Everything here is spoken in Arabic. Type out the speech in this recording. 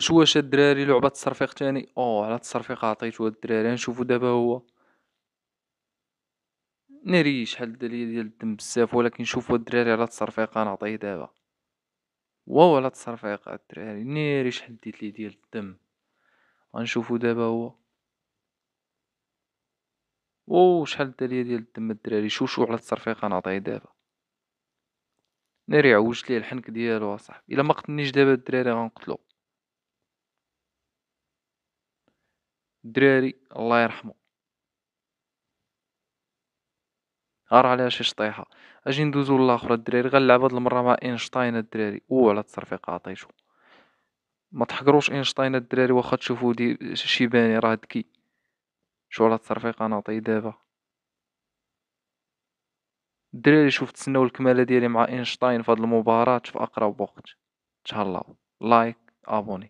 شو هاد الدراري لعبة التصرفيق تاني اوه على التصرفيق عطيتو هاد الدراري نشوفو دابا هو ناري شحال دليل ديال الدم بزاف ولكن شوفو الدراري على التصرفيق نعطيه دابا واو على التصرفيق الدراري ناري شحال ديت ديال الدم غنشوفو دابا هو واو شحال دليل ديال الدم الدراري شو شو على التصرفيق نعطيه دابا ناري عوجت ليه الحنك ديالو اصاحبي الا ما قتلنيش دابا الدراري غنقتلو دراري الله يرحمه غار عليها شي شطيحه اجي ندوزو لاخر الدراري غنلعب هاد المره مع اينشتاين الدراري او على التصرفيق عطيتو ما تحقروش اينشتاين الدراري واخا تشوفو دي شي باني راه ذكي شو على التصرفيق انا عطي دابا الدراري شوف تسناو الكماله ديالي مع اينشتاين في هاد المباراه في اقرب وقت تهلاو لايك ابوني